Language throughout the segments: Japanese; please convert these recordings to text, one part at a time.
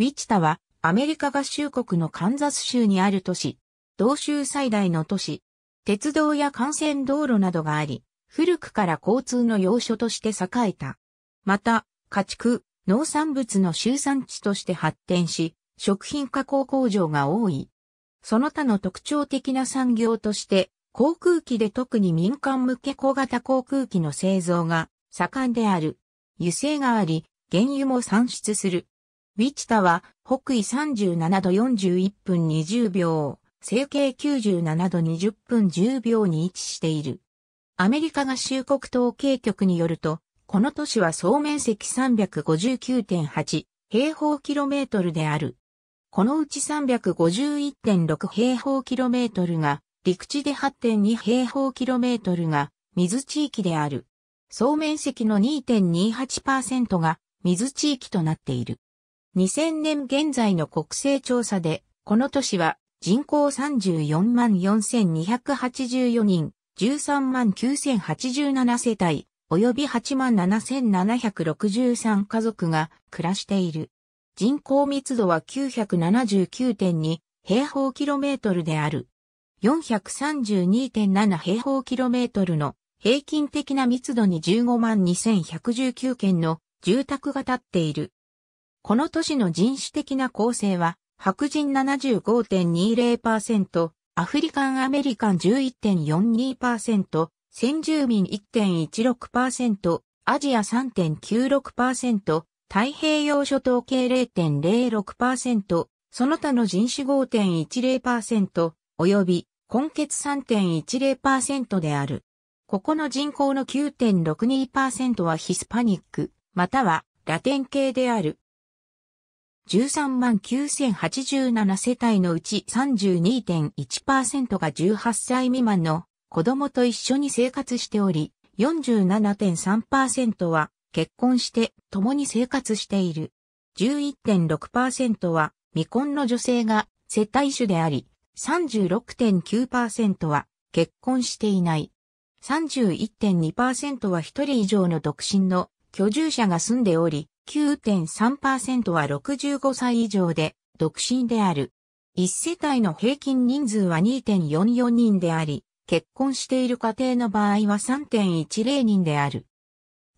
ウィチタはアメリカ合衆国のカンザス州にある都市、同州最大の都市、鉄道や幹線道路などがあり、古くから交通の要所として栄えた。また、家畜、農産物の集産地として発展し、食品加工工場が多い。その他の特徴的な産業として、航空機で特に民間向け小型航空機の製造が盛んである。油性があり、原油も産出する。ウィチタは北緯37度41分20秒、西経97度20分10秒に位置している。アメリカ合衆国統計局によると、この都市は総面積359.8平方キロメートルである。このうち351.6平方キロメートルが陸地で8.2平方キロメートルが水地域である。総面積の2.28%が水地域となっている。2000年現在の国勢調査で、この都市は人口34万4284人、13万9087世帯、及び8万7763家族が暮らしている。人口密度は979.2平方キロメートルである。432.7平方キロメートルの平均的な密度に15万2119件の住宅が建っている。この都市の人種的な構成は、白人75.20%、アフリカンアメリカン11.42%、先住民1.16%、アジア3.96%、太平洋諸島系0.06%、その他の人種5.10%、及び、根血3.10%である。ここの人口の9.62%はヒスパニック、またはラテン系である。13万9087世帯のうち32.1%が18歳未満の子供と一緒に生活しており、47.3%は結婚して共に生活している。11.6%は未婚の女性が世帯主であり、36.9%は結婚していない。31.2%は一人以上の独身の居住者が住んでおり、9.3%は65歳以上で、独身である。一世帯の平均人数は2.44人であり、結婚している家庭の場合は3.10人である。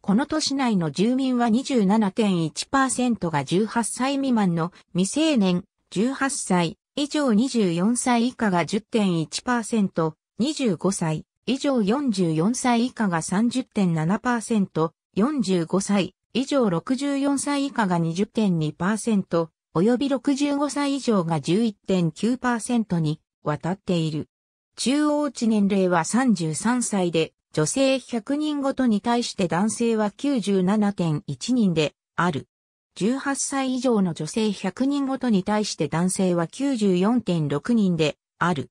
この都市内の住民は27.1%が18歳未満の未成年、18歳以上24歳以下が10.1%、25歳以上44歳以下が30.7%、45歳以上64歳以下が20.2%、及び65歳以上が11.9%にわたっている。中央値年齢は33歳で、女性100人ごとに対して男性は97.1人である。18歳以上の女性100人ごとに対して男性は94.6人である。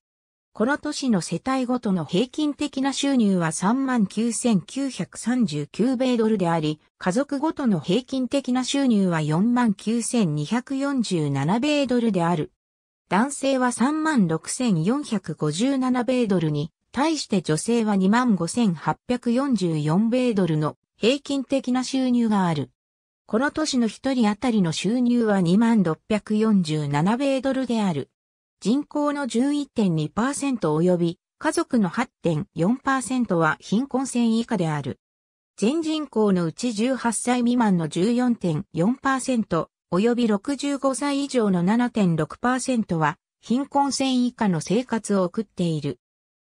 この年の世帯ごとの平均的な収入は39,939米ドルであり、家族ごとの平均的な収入は49,247米ドルである。男性は36,457米ドルに、対して女性は25,844米ドルの平均的な収入がある。この年の一人当たりの収入は2647米ドルである。人口の11.2%及び家族の8.4%は貧困線以下である。全人口のうち18歳未満の14.4%及び65歳以上の7.6%は貧困線以下の生活を送っている。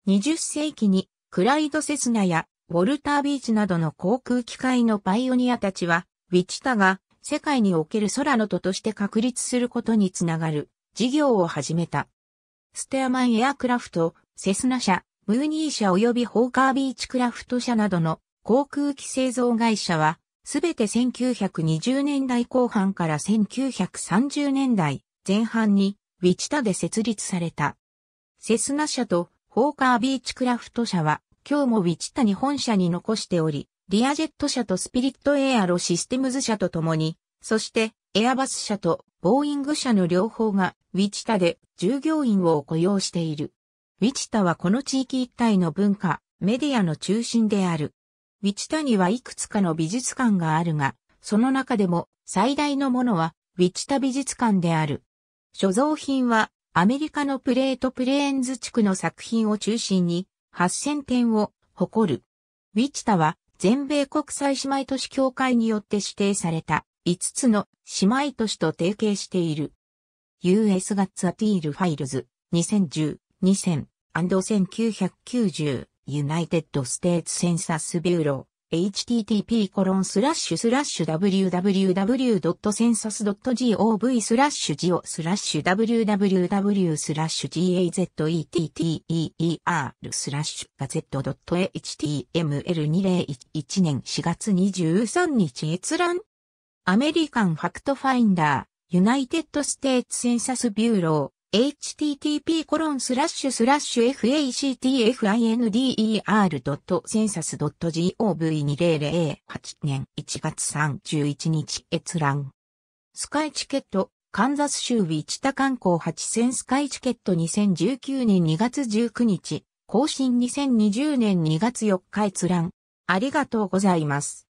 20世紀にクライド・セスナやウォルター・ビーチなどの航空機械のパイオニアたちは、ウィチタが世界における空の都として確立することにつながる。事業を始めた。ステアマンエアクラフト、セスナ社、ムーニー社及びホーカービーチクラフト社などの航空機製造会社は、すべて1920年代後半から1930年代前半にウィチタで設立された。セスナ社とホーカービーチクラフト社は今日もウィチタに本社に残しており、リアジェット社とスピリットエアロシステムズ社と共に、そしてエアバス社とボーイング社の両方がウィチタで従業員を雇用している。ウィチタはこの地域一帯の文化、メディアの中心である。ウィチタにはいくつかの美術館があるが、その中でも最大のものはウィチタ美術館である。所蔵品はアメリカのプレートプレーンズ地区の作品を中心に8000点を誇る。ウィチタは全米国際姉妹都市協会によって指定された5つの姉妹都市と提携している。US ガッツアティールファイルズ、2010、2000、1990、United States Census Bureau, http コロンスラッシュスラッシュ www.census.gov スラッシュジオスラッシュ www スラッシュ gazetteer スラッシュガゼット .html2011 年4月23日閲覧アメリカンファクトファインダーユナイテッドステーツセンサスビューロー、http コロンスラッシュスラッシュ factfinder.census.gov2008 年1月31日閲覧。スカイチケット、カンザス州ウィチタ観光8000スカイチケット2019年2月19日、更新2020年2月4日閲覧。ありがとうございます。